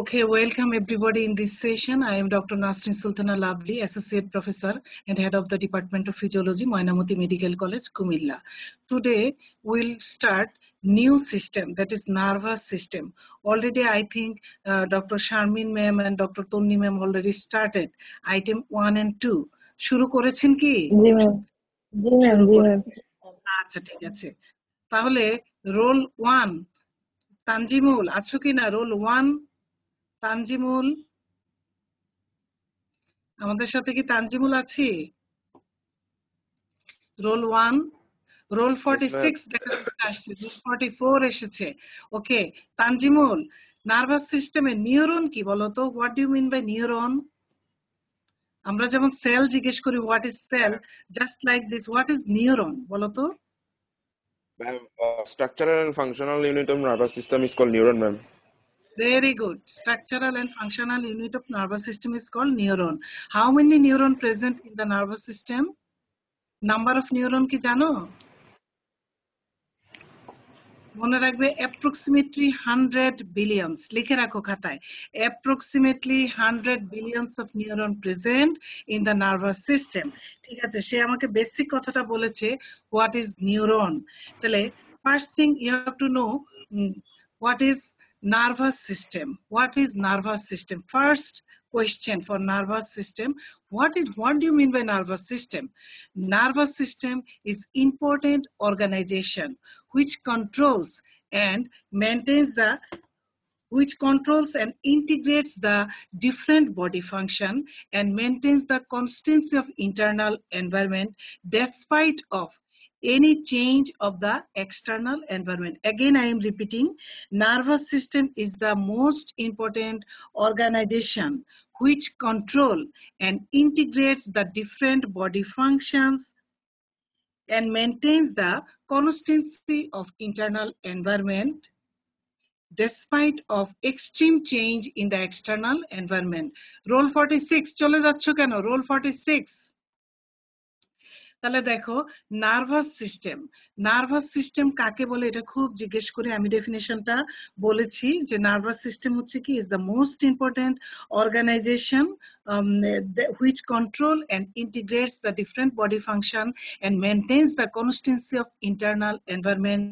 Okay, welcome everybody in this session. I am Dr. Nasrin Sultana Lavli, Associate Professor and Head of the Department of Physiology, Moynamuti Medical College, Kumilla. Today, we'll start new system, that is nervous system. Already, I think uh, Dr. Sharmin ma'am and Dr. Tonni ma'am already started item one and two. Shuru করেছেন কি আচ্ছা ঠিক আছে তাহলে role one Tanjimul Tanjimul আমাদের সাথে কি তানজিমুল আছে roll one roll forty six দেখা আসছে রোল ফর্টি ফোর এসেছে ওকে তানজিমুল নার্ভাস সিস্টেমে নিউরন কি বলতো what do mean by neuron আমরা যেমন সেল জিজ্ঞেস করি what is cell just like this what is neuron বলতো ma'am structural and functional unit of nervous system is call neuron ma'am Very good. Structural and functional unit of nervous system is called neuron. How many neuron present in the nervous system? Number of neuron কি জানো? মনে রাখবে approximately hundred billions লিখে রাখো খাতায় approximately hundred billions of neuron present in the nervous system ঠিক আছে সে আমাকে বেসিক কথাটা বলেছে হোয়াট ইজ নিউরন তাহলে first thing you have to know what is nervous system. What is nervous system? First question for nervous system. What is what do you mean by nervous system? Nervous system is important organization which controls and maintains the which controls and integrates the different body function and maintains the constancy of internal environment despite of any change of the external environment. Again, I am repeating, nervous system is the most important organization which control and integrates the different body functions and maintains the constancy of internal environment despite of extreme change in the external environment. Role 46, চলে যাচ্ছ কেন? Role 46. তাহলে দেখো nervous system nervous system কাকে বলে এটা খুব জিজ্ঞেস করে আমি ডেফিনেশনটা বলেছি যে নার্ভাস সিস্টেম হচ্ছে কি is the most important organization which control and integrates the different body function and maintains the constancy of internal environment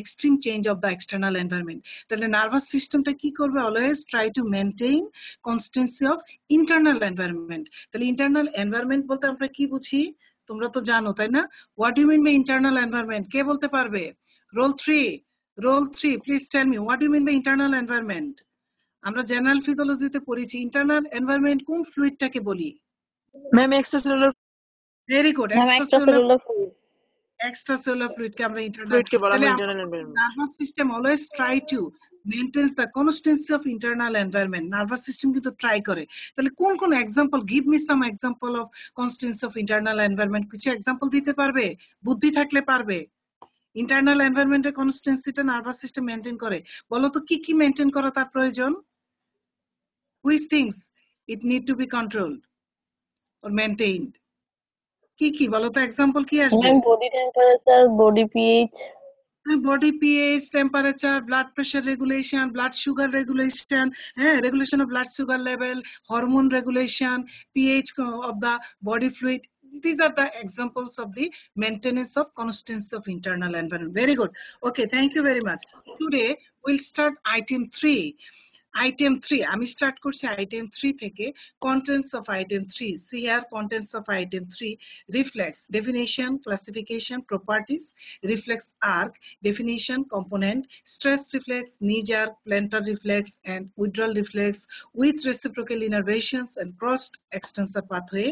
extreme change of the external environment তাহলে নার্ভাস সিস্টেমটা কি করবে always try to maintain constancy of internal environment তাহলে internal environment বলতে আমরা কি বুঝি তোমরা তো জানো তাই না what you mean by internal environment কে বলতে পারবে roll three roll three please tell me what you mean by internal environment আমরা জেনারেল ফিজিওলজিতে পড়েছি ইন্টারনাল এনভায়রনমেন্ট কোন ফ্লুইডটাকে বলি ma'am extracellular very good extracellular fluid extra cellular fluid ke amra internal nervous system always try to maintains the constancy of internal environment nervous system কিন্তু try করে তাহলে কোন কোন example give me some example of constancy of internal environment কিছু example দিতে পারবে বুদ্ধি থাকলে পারবে ইন্টারনাল এনভায়রনমেন্টের কনস্টেন্সিটা নার্ভাস সিস্টেম মেনটেন করে বলো তো কি কি মেনটেন করা তার প্রয়োজন which things it need to be controlled or maintained কি কি বলো তো এক্সাম্পল কি আসবে body temperature body pH body pH temperature blood pressure regulation blood sugar regulation হ্যাঁ regulation of blood sugar level hormone regulation pH of the body fluid these are the examples of the maintenance of constancy of internal environment. Very good. Okay, thank you very much. Today, we'll start item 3. item 3 আমি start করছি item 3 থেকে contents of item 3 see here of item 3 reflex definition classification properties reflex arc definition component stress reflex knee jerk plantar reflex and withdrawal reflex with reciprocal innervations and crossed extensor pathway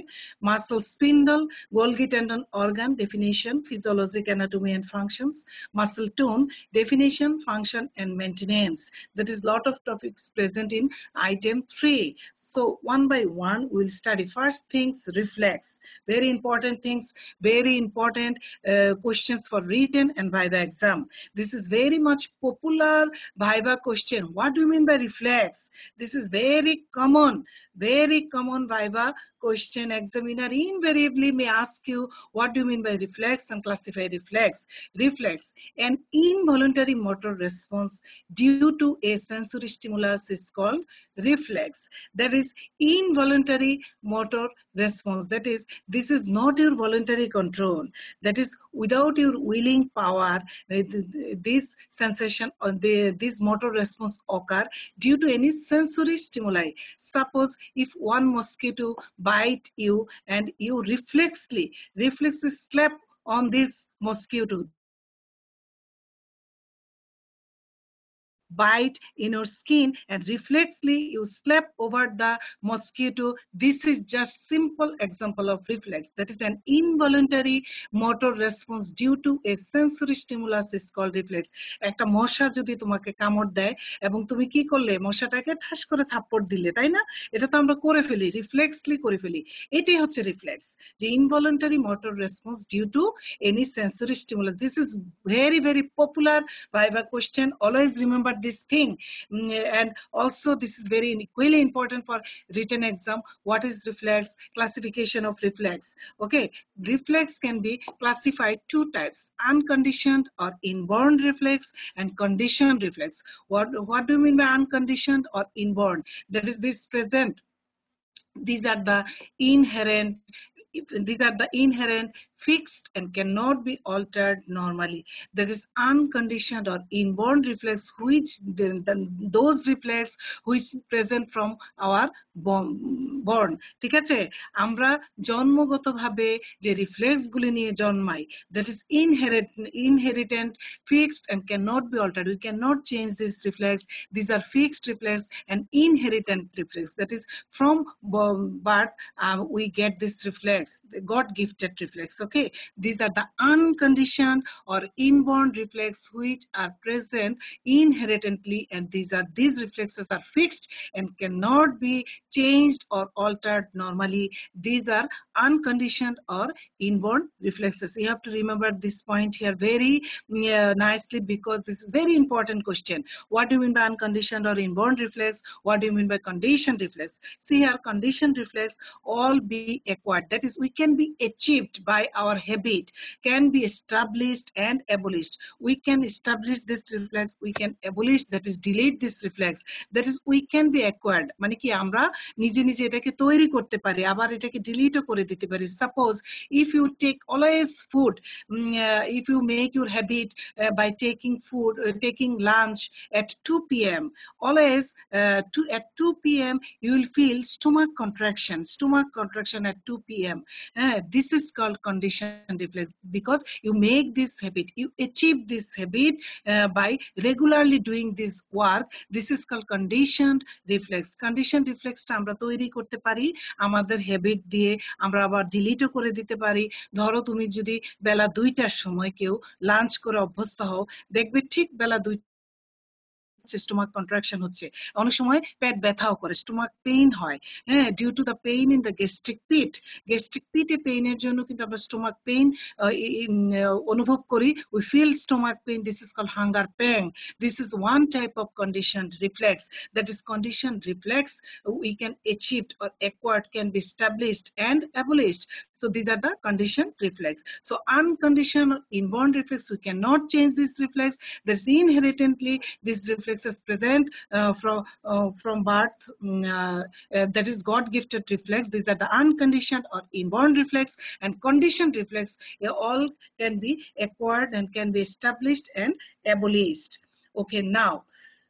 muscle spindle golgi tendon organ definition physiologic anatomy and functions muscle tone definition function and maintenance that is lot of topics present in item 3. So one by one we'll study. First things reflex. Very important things, very important uh, questions for written and viva exam. This is very much popular viva question. What do you mean by reflex? This is very common, very common viva question, examiner invariably may ask you, what do you mean by reflex and classify reflex? Reflex, an involuntary motor response due to a sensory stimulus is called reflex. That is involuntary motor response. That is, this is not your voluntary control. That is, without your willing power, eh, this sensation or this motor response occur due to any sensory stimuli. Suppose if one mosquito bites bite you and you reflexly reflexly slap on this mosquito bite in your skin and reflexly you slap over the mosquito. This is just simple example of reflex. That is an involuntary motor response due to a sensory stimulus is called reflex. ekta mosha jodi tomake kamor dey ebong tumi ki korle mosha ta ke thash kore thappor dile tai na eta to amra kore feli reflexly kore feli etei hocche reflex je involuntary motor response due to any sensory stimulus this is very very popular viva question always remember this thing mm, and also this is very equally important for written exam what is reflex classification of reflex okay reflex can be classified two types unconditioned or inborn reflex and conditioned reflex what what do you mean by unconditioned or inborn that is this present these are the inherent these are the inherent fixed and cannot be altered normally. That is unconditioned or inborn reflex, which then those reflex which present from our born. ঠিক আছে আমরা জন্মগতভাবে যে রিফ্লেক্সগুলি নিয়ে জন্মাই that is inherit inherent fixed and can not be altered we can not change this reflex this are fixed reflex and inherent reflex that is from birth we get this reflex God gifted reflex okay Okay, these are the unconditioned or inborn reflexes which are present inherently, and these are these reflexes are fixed and cannot be changed or altered normally. These are unconditioned or inborn reflexes. You have to remember this point here very uh, nicely because this is very important question. What do you mean by unconditioned or inborn reflex? What do you mean by conditioned reflex? See here, conditioned reflex all be acquired. That is, we can be achieved by our our habit can be established and abolished. We can establish this reflex, we can abolish, that is delete this reflex, that is we can be acquired. মানে কি আমরা নিজে নিজে এটাকে তৈরি করতে পারি আবার এটাকে ডিলিটও করে দিতে পারি suppose if you take always food if you make your taking by taking food lunch at 2 p.m. always at 2 p.m. you will feel stomach contraction stomach contraction at 2 p.m. Uh, this is called condition repetition reflex because you make this habit, you achieve this habit uh, by regularly doing this work. This is called conditioned reflex. Conditioned reflex ta amra toiri korte pari amader habit diye amra abar delete kore dite pari dhoro tumi jodi bela 2 tar shomoy keu lunch kore obhosto hao dekhbe thik bela 2 হচ্ছে stomach contraction হচ্ছে অনেক সময় পেট ব্যথাও করে stomach pain হয় হ্যাঁ due to the pain in the gastric pit gastric পিটে পেইনের জন্য কিন্তু আমরা স্টোমাক পেইন অনুভব করি we feel stomach pain this is call hunger pang this is one type of condition reflex that is condition reflex we can achieve or acquired can be established and abolished so these are the condition reflex so unconditional inborn reflex we cannot change this reflex this inherently this reflex is present uh, from uh, from birth. Mm, uh, that is God-gifted reflex. These are the unconditioned or inborn reflex and conditioned reflex. all can be acquired and can be established and abolished. Okay, now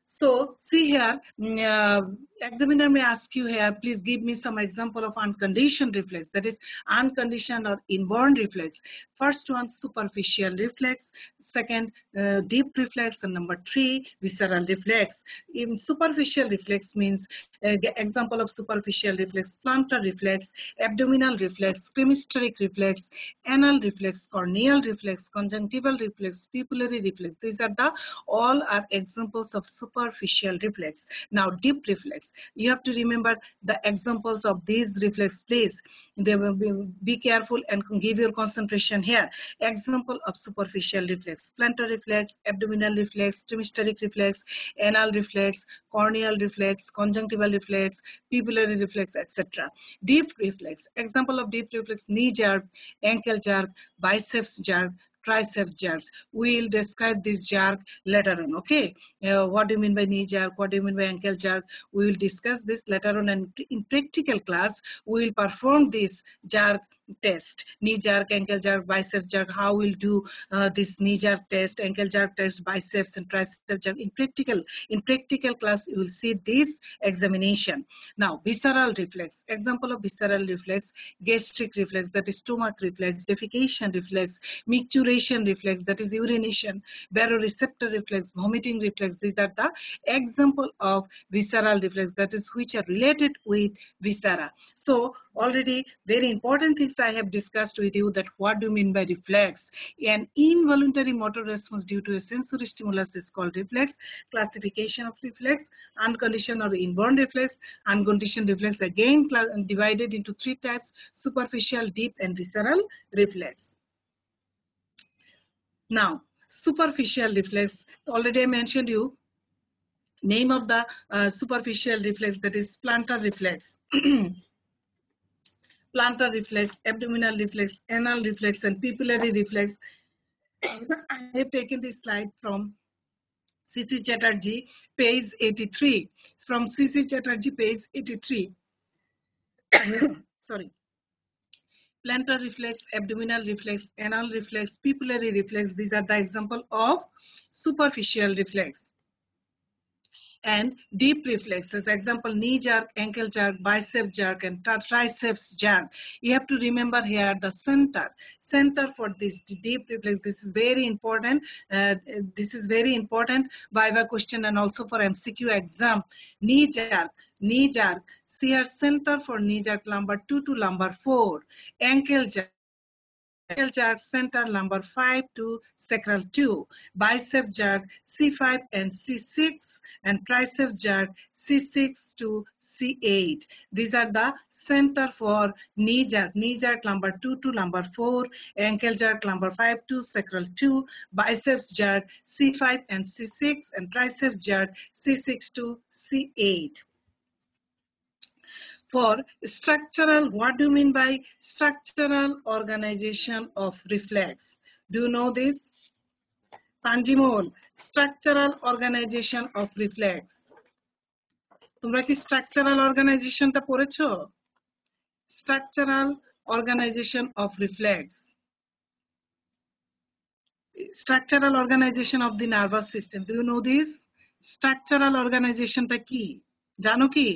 so see here mm, uh, examiner may ask you here, please give me some example of unconditioned reflex, that is unconditioned or inborn reflex. First one, superficial reflex. Second, uh, deep reflex. And number three, visceral reflex. In superficial reflex means uh, example of superficial reflex, plantar reflex, abdominal reflex, cremisteric reflex, anal reflex, corneal reflex, conjunctival reflex, pupillary reflex. These are the all are examples of superficial reflex. Now deep reflex you have to remember the examples of these reflex please they will be, be careful and give your concentration here example of superficial reflex plantar reflex abdominal reflex trimesteric reflex anal reflex corneal reflex conjunctival reflex pupillary reflex etc deep reflex example of deep reflex knee jerk ankle jerk biceps jerk triceps jerks. We'll describe this jerk later on, okay? Uh, what do you mean by knee jerk? What do you mean by ankle jerk? We will discuss this later on and in practical class, we will perform this jerk test knee jerk ankle jerk bicep jerk how we'll do uh, this knee jerk test ankle jerk test biceps and tricep jerk in practical in practical class you will see this examination now visceral reflex example of visceral reflex gastric reflex that is stomach reflex defecation reflex micturition reflex that is urination baroreceptor reflex vomiting reflex these are the example of visceral reflex that is which are related with viscera so already very important things I have discussed with you that what do you mean by reflex? An involuntary motor response due to a sensory stimulus is called reflex, classification of reflex, unconditioned or inborn reflex, unconditioned reflex again divided into three types, superficial, deep and visceral reflex. Now, superficial reflex, already I mentioned you, name of the uh, superficial reflex that is plantar reflex. plantar reflex, abdominal reflex, anal reflex, and pupillary reflex. I have taken this slide from CC Chatterjee, page 83. It's from CC Chatterjee, page 83. Sorry. Plantar reflex, abdominal reflex, anal reflex, pupillary reflex. These are the example of superficial reflex and deep reflexes. Example, knee jerk, ankle jerk, bicep jerk, and triceps jerk. You have to remember here the center. Center for this deep reflex. This is very important. Uh, this is very important Viva question and also for MCQ exam. Knee jerk, knee jerk. See here, center for knee jerk lumbar 2 to lumbar 4. Ankle jerk sacral jar center number 5 to sacral 2, bicep jar C5 and C6, and tricep jar C6 to C8. These are the center for knee jerk, knee jerk lumbar 2 to lumbar 4, ankle jerk lumbar 5 to sacral 2, biceps jerk C5 and C6, and triceps jerk C6 to C8. for structural, what do you mean by structural organization of reflex? Do you know this? Tanjimol, structural organization of reflex. তোমরা কি structural অর্গানাইজেশনটা পড়েছো structural organisation of reflex structural organisation of the nervous system do you know this structural অর্গানাইজেশনটা কি জানো কি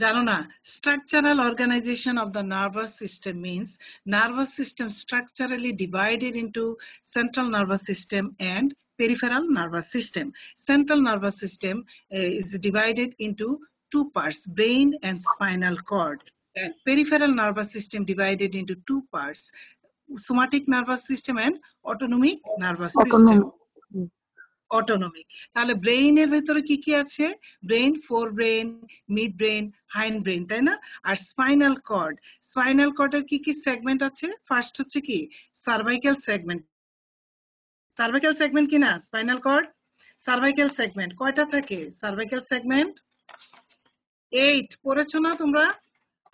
জানো structural organization of the nervous system means nervous system structurally divided into central nervous system and peripheral nervous system central nervous system uh, is divided into two parts brain and spinal cord and peripheral nervous system divided into two parts somatic nervous system and autonomic nervous autonomic. system autonomy তাহলে ব্রেইনের ভেতরে কি কি আছে brain forebrain midbrain hindbrain তাই না আর spinal cord spinal কর্ডের কি কি সেগমেন্ট আছে ফার্স্ট হচ্ছে কি সার্ভাইকাল সেগমেন্ট সার্ভাইকাল সেগমেন্ট কি না স্পাইনাল কর্ড সার্ভাইকাল সেগমেন্ট কয়টা থাকে সার্ভাইকাল সেগমেন্ট এইট পড়েছো না তোমরা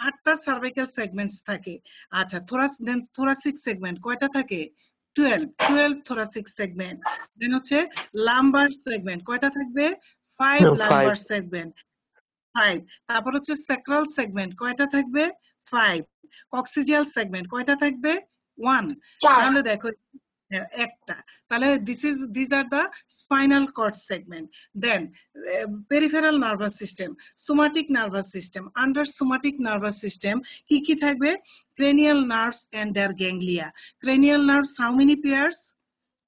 আটটা সার্ভাইকাল সেগমেন্টস থাকে আচ্ছা থোরাসিক সেগমেন্ট কয়টা থাকে twelve twelve thoracic segment then হচ্ছে লাম্বার সেগমেন্ট কয়টা থাকবে ফাইভ লাম্বার সেগমেন্ট ফাইভ তারপর হচ্ছে স্যাক্রাল সেগমেন্ট কয়টা থাকবে ফাইভ অক্সিজিয়াল সেগমেন্ট কয়টা থাকবে ওয়ান তাহলে দেখো হ্যাঁ, একটা তাহলে this is this are the spinal cord segment then peripheral nervous system somatic nervous system under somatic nervous system কি কি থাকবে cranial nerves and their ganglia cranial nerves how many pairs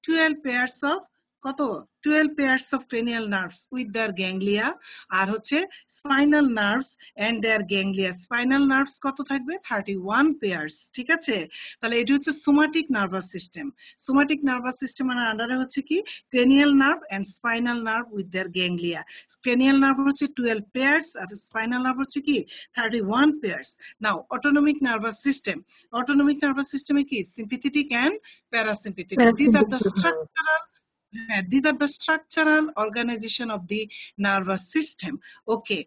12 pairs of কত twelve pairs of cranial nerves with their ganglia আর হচ্ছে spinal nerves and their ganglia spinal nerves কত থাকবে thirty one pairs ঠিক আছে তাহলে এটি হচ্ছে somatic nervous system somatic nervous system মানে আন্ডারে হচ্ছে কি cranial nerve and spinal nerve with their ganglia cranial nerve হচ্ছে টুয়েলভ পেয়ার্স আর স্পাইনাল নার্ভ হচ্ছে কি thirty one pairs now autonomic nervous system autonomic nervous সিস্টেমে কি sympathetic and parasympathetic this are the structural হ্যাঁ these are the structural organisation of the nervous system okay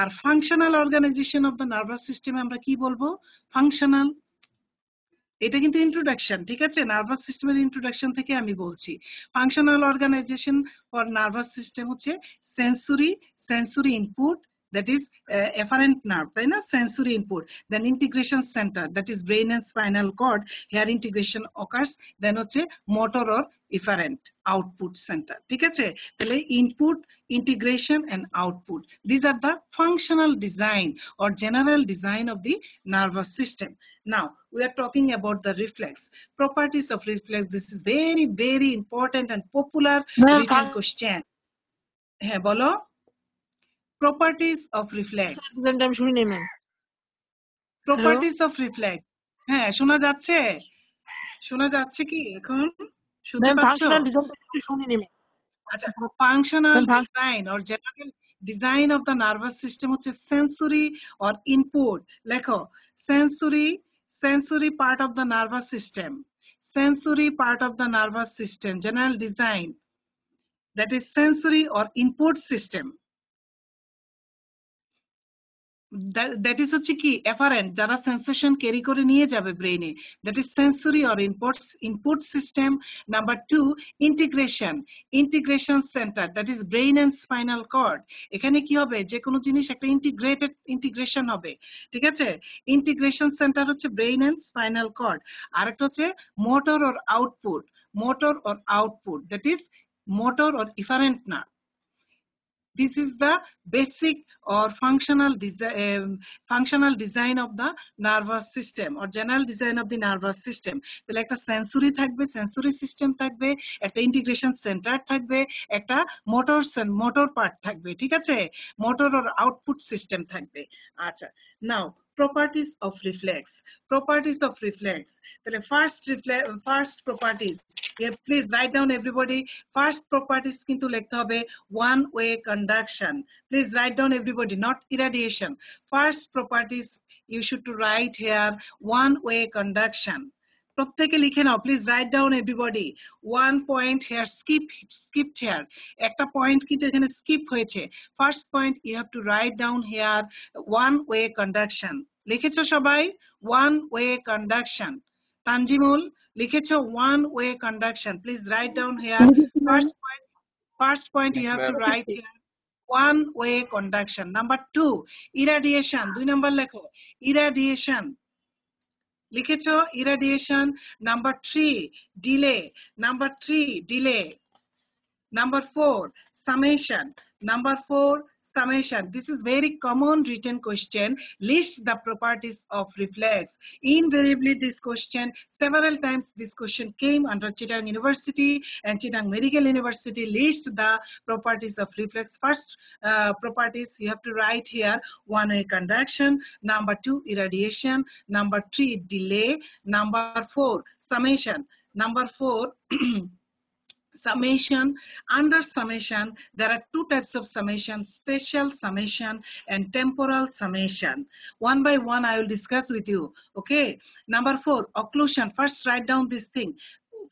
আর functional organisation of the nervous system আমরা কি বলবো functional এটা কিন্তু introduction ঠিক আছে নার্ভাস সিস্টেমের ইন্ট্রোডাকশন থেকে আমি বলছি functional organisation for nervous system হচ্ছে sensory sensory input that is uh, efferent nerve then a sensory input then integration center that is brain and spinal cord here integration occurs then হচ্ছে motor or efferent output center ঠিক আছে তাহলে input integration and output these are the functional design or general design of the nervous system now we are talking about the reflex properties of reflex this is very very important and popular no, written question হ্যাঁ বলো properties of reflex আমি শুনি নাই ma'am properties of reflex হ্যাঁ শোনা যাচ্ছে শোনা যাচ্ছে কি এখন শুনতে পাচ্ছো শুনিনি আচ্ছা functional design or general design of the nervous system হচ্ছে সেন্সরি অর ইনপুট লেখো sensory sensory part of the nervous system sensory part of the nervous system, general design, that is sensory or input system that is হচ্ছে কি afferent যারা sensation carry করে নিয়ে যাবে ব্রেইনে that is sensory or input input system number two integration integration centre that is brain and spinal cord এখানে কি হবে যে কোনো জিনিস একটা ইন্টিগ্রেটেড ইন্টিগ্রেশন হবে ঠিক আছে ইন্টিগ্রেশন সেন্টার হচ্ছে ব্রেইন অ্যান্ড স্পাইনাল কর্ড আরেকটা হচ্ছে motor or output motor or output that is motor or efferent না This is the basic or functional, design um, functional design of the nervous system or general design of the nervous system. তাহলে একটা sensory থাকবে sensory system থাকবে একটা integration centre থাকবে একটা motor motor part থাকবে ঠিক আছে মোটর আর আউটপুট সিস্টেম থাকবে আচ্ছা now properties of reflex properties of reflex the first first properties please write down everybody first properties kintu lekhte hobe one way conduction please write down everybody not irradiation first properties you should to write here one way conduction প্রত্যেকে লিখে নাও please write down everybody one point here skip skip here একটা point কিন্তু এখানে skip হয়েছে first point you have to write down here one way conduction লিখেছো সবাই one way conduction Tanzimul লিখেছো one way conduction please write down here first point first point you have to write here one way conduction number two irradiation দুই number লেখো irradiation লিখেছ irradiation number three delay number three delay number four summation number four summation. This is very common written question. List the properties of reflex. Invariably this question, several times this question came under Chittagong University and Chittagong Medical University. List the properties of reflex. First uh, properties you have to write here. One way conduction. Number two, irradiation. Number three, delay. Number four, summation. Number four, summation under summation there are two types of summation spatial summation and temporal summation one by one i will discuss with you okay number four occlusion first write down this thing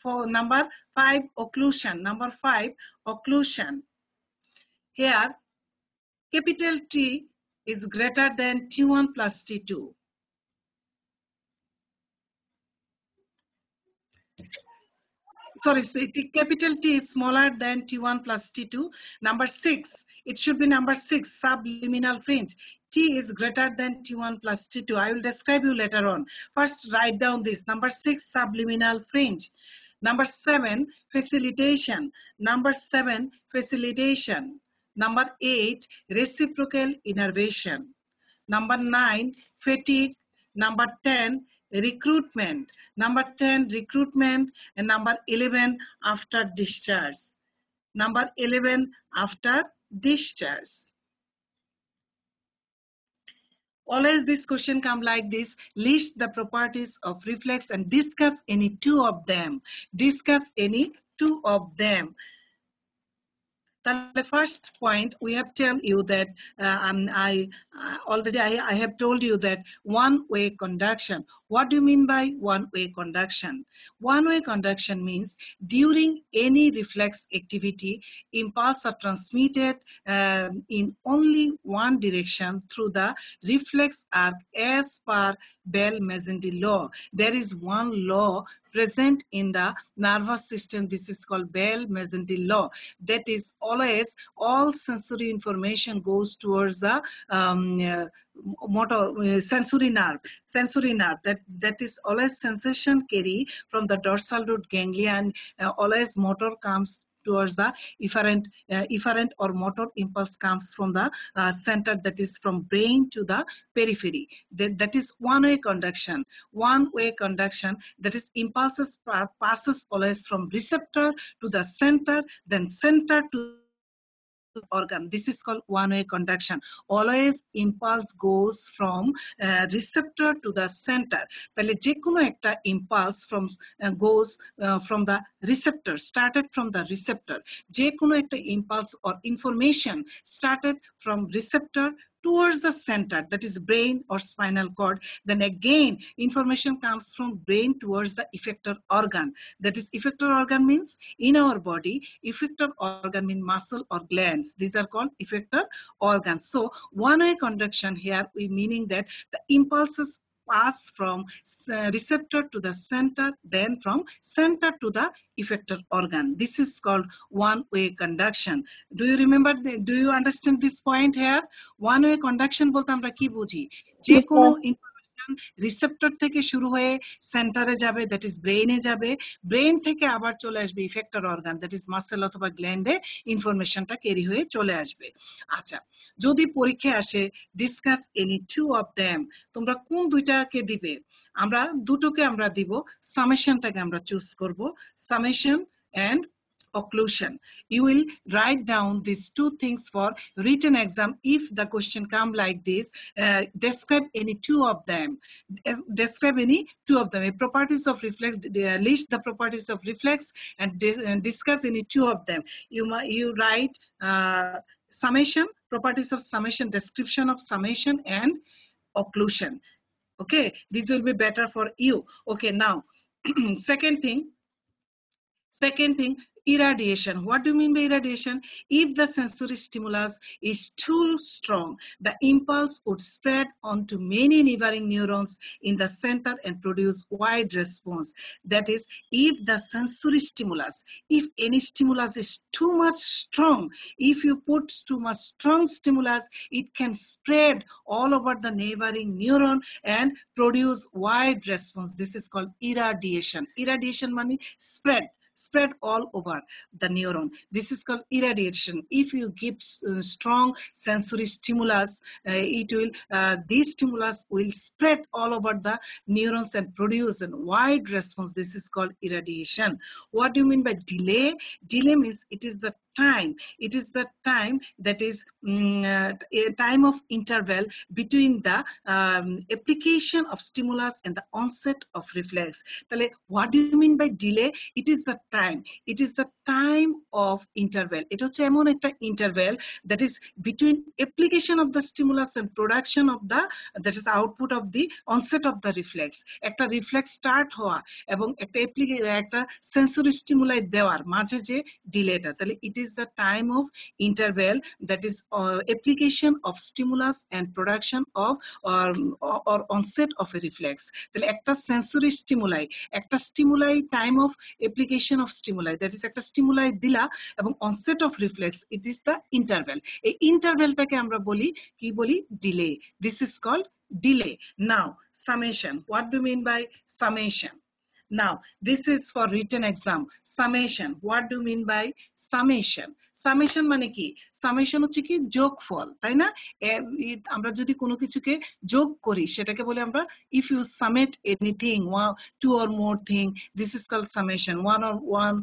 for number five occlusion number five occlusion here capital t is greater than t1 plus t2 sorry, T, capital T is smaller than T1 plus T2. Number six, it should be number six, subliminal fringe. T is greater than T1 plus T2. I will describe you later on. First, write down this. Number six, subliminal fringe. Number seven, facilitation. Number seven, facilitation. Number eight, reciprocal innervation. Number nine, fatigue. Number 10, recruitment. Number 10, recruitment. And number 11, after discharge. Number 11, after discharge. Always this question come like this, list the properties of reflex and discuss any two of them. Discuss any two of them. The first point we have tell you that uh, um, I uh, already I, I, have told you that one-way conduction. What do you mean by one-way conduction? One-way conduction means during any reflex activity, impulse are transmitted um, in only one direction through the reflex arc as per bell mazendi law. There is one law present in the nervous system. This is called Bell mesenteric law. That is always all sensory information goes towards the um, uh, motor uh, sensory nerve sensory nerve that that is always sensation carry from the dorsal root ganglia and uh, always motor comes towards the efferent, uh, efferent or motor impulse comes from the uh, center that is from brain to the periphery. That, that is one-way conduction. One-way conduction that is impulses passes always from receptor to the center, then center to organ. This is called one-way conduction. Always impulse goes from uh, receptor to the center. The যে কোনো impulse from uh, goes uh, from the receptor, started from the receptor. যে কোনো impulse or information started from receptor towards the center, that is brain or spinal cord. Then again, information comes from brain towards the effector organ. That is effector organ means in our body, effector organ means muscle or glands. These are called effector organs. So one-way conduction here, we meaning that the impulses pass from uh, receptor to the center, then from center to the effector organ. This is called one-way conduction. Do you remember, do you understand this point here? One-way conduction বলতে আমরা কি বুঝি? Information receptor থেকে শুরু হয়ে সেন্টারে যাবে that is ব্রেইনে যাবে ব্রেইন থেকে আবার চলে আসবে effector organ that is muscle অথবা গ্ল্যান্ডে ইনফরমেশনটা ক্যারি হয়ে চলে আসবে আচ্ছা যদি পরীক্ষায় আসে discuss any two of them তোমরা কোন দুইটাকে দিবে আমরা দুটোকে আমরা দিব সামেশনটাকে আমরা চুজ করব summation and occlusion. You will write down these two things for written exam if the question come like this. Uh, describe any two of them. Describe any two of them. Properties of reflex, uh, list the properties of reflex and, and discuss any two of them. You, you write uh, summation, properties of summation, description of summation and occlusion. Okay, this will be better for you. Okay, now, second thing, second thing irradiation. What do you mean by irradiation? If the sensory stimulus is too strong, the impulse would spread onto many neighboring neurons in the center and produce wide response. That is, if the sensory stimulus, if any stimulus is too much strong, if you put too much strong stimulus, it can spread all over the neighboring neuron and produce wide response. This is called irradiation. Irradiation money spread spread all over the neuron. This is called irradiation. If you give uh, strong sensory stimulus, uh, it will uh, these stimulus will spread all over the neurons and produce a wide response. This is called irradiation. What do you mean by delay? Delay means it is the time it is the time that is um, a time of interval between the um, application of stimulus and the onset of reflex Tale, what do you mean by delay it is the time it is the time of interval এটা হচ্ছে এমন একটা interval that is between application of the stimulus and production of the that is output of the onset of the reflex একটা reflex start হওয়া এবং একটা একটা sensory stimuli দেওয়ার মাঝে যে ডিলেটা তাহলে it is is the time of interval that is uh, application of stimulus and production of um, or, onset of a reflex the actor sensory stimuli actor stimuli time of application of stimuli that is actor stimuli dila and onset of reflex it is the interval a e interval ta camera boli ki boli delay this is called delay now summation what do you mean by summation now this is for written exam summation what do you mean by summation summation মানে কি summation হচ্ছে কি যোগফল তাই না আমরা যদি কোনো কিছুকে যোগ করি সেটাকে বলে আমরা if you summate anything one two or more thing this is call summation one or one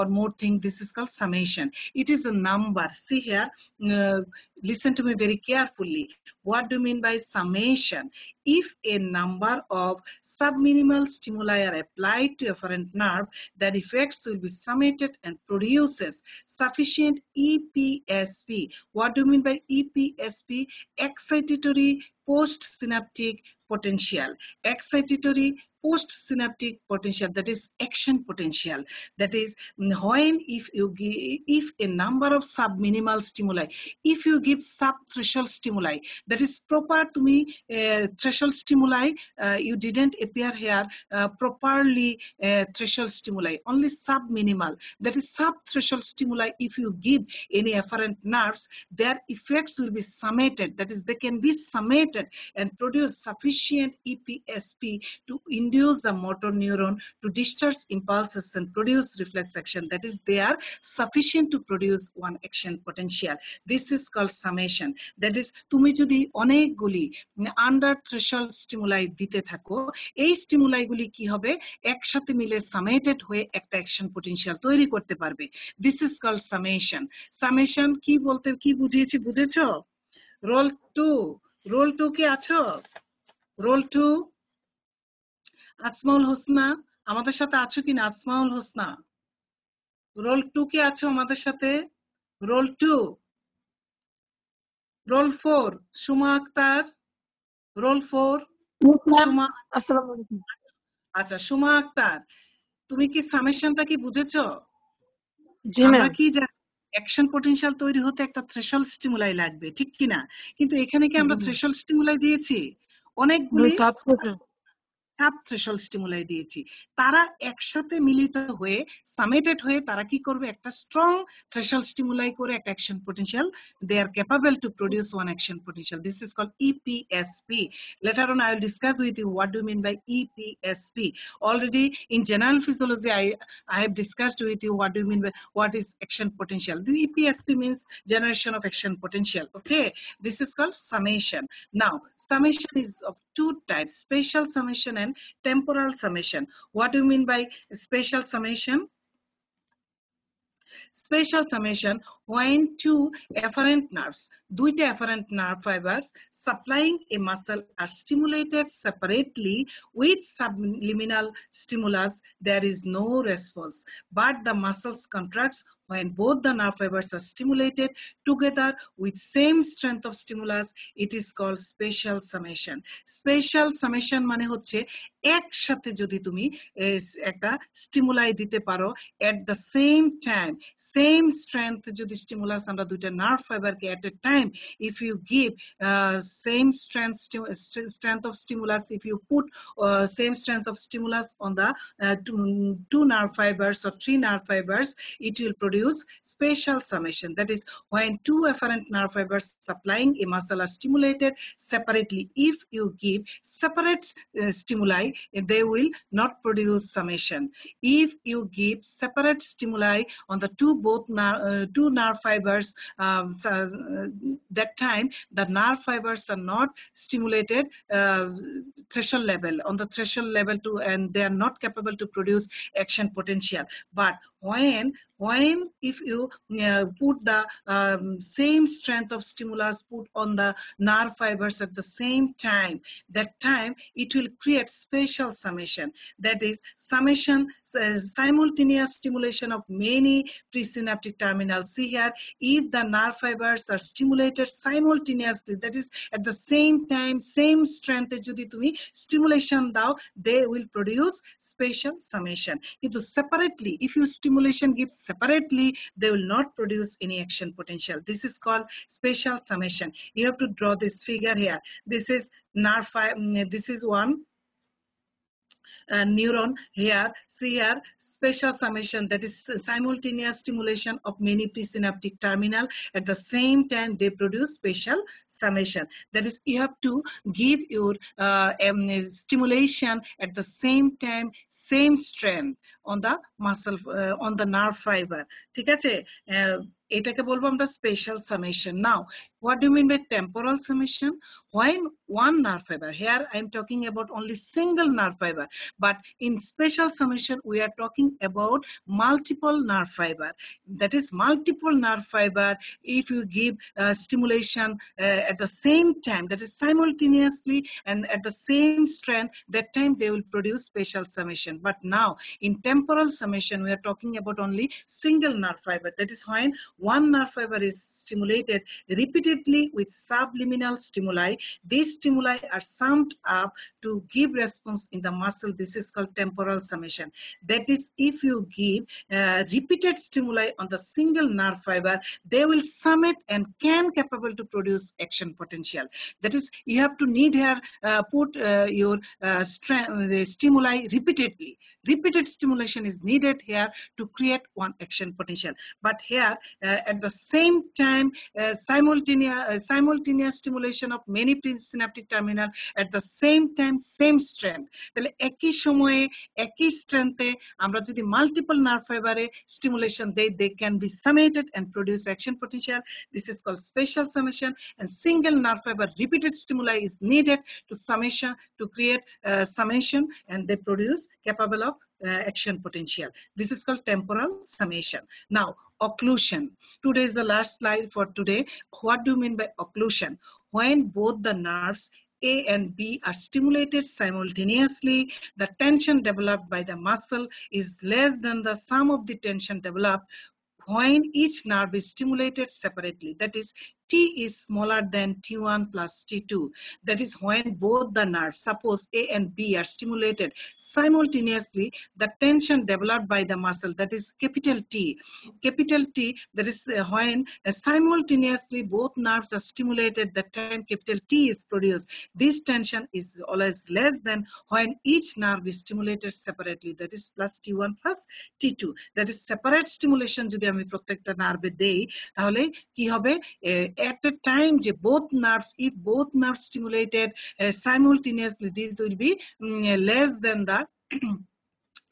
or more thing this is call summation it is a number see here listen to me very very what do mean by summation if a number of subminimal stimuli are applied to afferent nerve, the effects will be summated and produces sufficient EPSP. What do you mean by EPSP? Excitatory postsynaptic potential excitatory postsynaptic potential that is action potential that is when if you give if a number of subminimal stimuli if you give sub threshold stimuli that is proper to me uh, threshold stimuli uh, you didn't appear here uh, properly uh, threshold stimuli only subminimal that is sub threshold stimuli if you give any afferent nerves their effects will be summated that is they can be summated important and produce sufficient EPSP to induce the motor neuron to discharge impulses and produce reflex action. That is, they are sufficient to produce one action potential. This is called summation. That is, তুমি যদি অনেকগুলি under threshold stimuli দিতে থাকো এই স্টিমুলাইগুলি কি হবে একসাথে মিলে summated হয়ে একটা action potential তৈরি করতে পারবে This is called summation. Summation কি বলতে কি বুঝিয়েছি বুঝেছো রোল two. রোল টু কি আছো রোল টু আসমাউল হোসনা আমাদের সাথে আছো কিনা আসমাউল হোসনা রোল টু কি আছো আমাদের সাথে roll two roll four Suma Akter roll four আচ্ছা সুমা আক্তার তুমি কি সামেশনটা কি বুঝেছো ম্যাম কি জানো অ্যাকশন পোটেনশিয়াল তৈরি হতে একটা থ্রেশল স্টিমুলাই লাগবে ঠিক কিনা কিন্তু এখানে কি আমরা থ্রেশল স্টিমুলাই দিয়েছি অনেকগুলি সাব স্টিমুলাই দিয়েছি তারা একসাথে মিলিত হয়ে সামেটেড হয়ে তারা কি করবে একটা স্ট্রং থ্রেশল স্টিমুলাই করে একটা action potential they are capable to produce one action potential this is call EPSP later on I will discuss with you what do mean by EPSP already in general physiology I I have discussed with you what do mean by what is action the EPSP means generation of action potential okay this is call summation now summation is of two types, spatial summation and temporal summation. What do you mean by spatial summation? Spatial summation when two afferent nerves, দুইটা afferent nerve fibers supplying a muscle are stimulated separately with subliminal stimulus, there is no response. But the muscles contracts When both the nerve fibers are stimulated together with same strength of stimulus, it is called special summation. special summation মানে হচ্ছে একসাথে যদি তুমি একটা stimuli দিতে পারো at the same time same strength যদি stimulus আমরা দুইটা নার্ভ ফাইবারকে at a time if you give same strength strength of stimulus if you put uh, same strength of stimulus on the uh, two, two nerve fibers or three nerve fibers it will produce produce spatial summation. That is when two afferent nerve fibers supplying a muscle are stimulated separately. If you give separate uh, stimuli, they will not produce summation. If you give separate stimuli on the two both uh, two nerve fibers, um, so, uh, that time the nerve fibers are not stimulated uh, threshold level on the threshold level two, and they are not capable to produce action potential. But when when if you uh, put the um, same strength of stimulus put on the nerve fibers at the same time. That time it will create spatial summation. That is summation, uh, simultaneous stimulation of many presynaptic terminals. See here, if the nerve fibers are stimulated simultaneously, that is at the same time, same strength যদি তুমি stimulation দাও, they will produce spatial summation. If separately, if you stimulation gives separately, they will not produce any action potential. This is called spatial summation. You have to draw this figure here. This is NAR5, uh, this is one uh, neuron here CR special summation that is uh, simultaneous stimulation of many presynaptic terminal at the same time they produce special summation that is you have to give your uh, um, stimulation at the same time same strength on the muscle uh, on the nerve fiber ঠিক আছে এটাকে বলবো আমরা spatial summation now what do mean by temporal summation when one nerve fibre here I am talking about only single nerve fibre but in spatial summation we are talking about multiple nerve fibre that is multiple nerve fibre if you give stimulation at the same time that is simultaneously and at the same strength that time they will produce spatial summation but now in temporal summation we are talking about only single nerve fiber that is when one nerve fiber is stimulated repeatedly with subliminal stimuli. These stimuli are summed up to give response in the muscle. This is called temporal summation. That is, if you give uh, repeated stimuli on the single nerve fiber, they will sum it and can capable to produce action potential. That is, you have to need here uh, put uh, your uh, uh, stimuli repeatedly. Repeated stimulation is needed here to create one action potential. But here, at the same time simultaneous, simultaneous stimulation of many presynaptic terminal at the same time same strength তাহলে একই সময়ে একই স্ট্রেন্থে আমরা যদি multiple nerve ফাইবারে stimulation দেই they can be summated and produce action potential this is called special summation and single nerve fiber repeated stimuli is needed to summation to create uh, summation and they produce capable of Uh, action potential. This is called temporal summation. Now, occlusion. Today is the last slide for today. What do you mean by occlusion? When both the nerves a and B are stimulated simultaneously, the tension developed by the muscle is less than the sum of the tension developed when each nerve is stimulated separately. That is, T is smaller than T1 plus T2. That is when both the nerves, suppose A and B are stimulated simultaneously, the tension developed by the muscle, that is capital T. Capital T, that is uh, when uh, simultaneously both nerves are stimulated, the time capital T is produced. This tension is always less than when each nerve is stimulated separately, that is plus T1 plus T2. That is separate stimulation যদি আমি প্রত্যেকটা নার্ভে দেই তাহলে কি হবে at a time both nerves if both nerves stimulated uh, simultaneously this will be um, less than the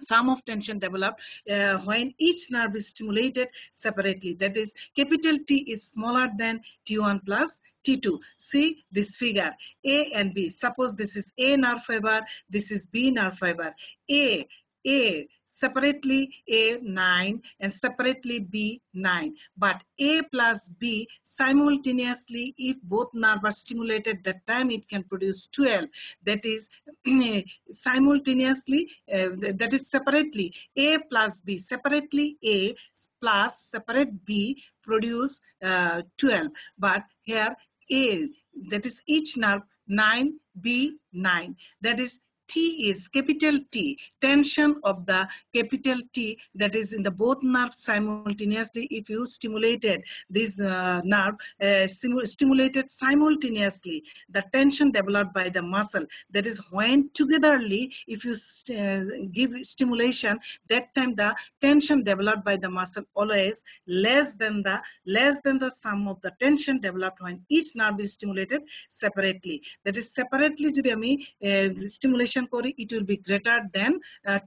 sum of tension developed uh, when each nerve is stimulated separately. That is, capital T is smaller than T1 plus T2. See this figure, A and B. Suppose this is A nerve fiber, this is B nerve fiber. A a, separately A9 and separately B9. But A plus B simultaneously, if both nerve are stimulated, that time it can produce 12. That is simultaneously, uh, that is separately A plus B, separately A plus separate B produce uh, 12. But here A, that is each nerve 9, B9. That is T is capital T, tension of the capital T that is in the both nerves simultaneously. If you stimulated this uh, nerve, uh, stimulated simultaneously, the tension developed by the muscle. That is when togetherly, if you st uh, give stimulation, that time the tension developed by the muscle always less than the less than the sum of the tension developed when each nerve is stimulated separately. That is separately যদি আমি uh, stimulation? Tension করি it will be greater than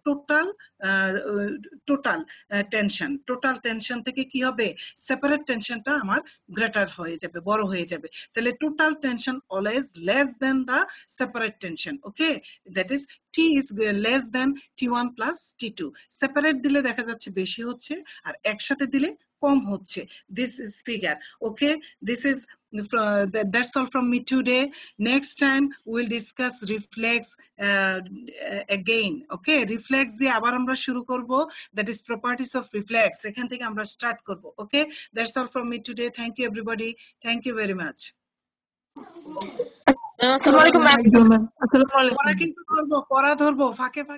total total tension total tension থেকে কি হবে separate টেনশনটা আমার greater হয়ে যাবে বড় হয়ে যাবে তাহলে total tension always less than the separate tension okay that is T is less than T one plus T two separate দিলে দেখা যাচ্ছে বেশি হচ্ছে আর একসাথে দিলে কম হচ্ছে this is figure okay this is that's all from me today next time will discuss reflex again okay reflex দিয়ে আবার আমরা শুরু করব that is properties of reflex এখান থেকে আমরা স্টার্ট করব okay that's all from me today thank you everybody thank you very much পড়া কিন্তু করবো পড়া ধরবো ফাঁকে ফাঁকে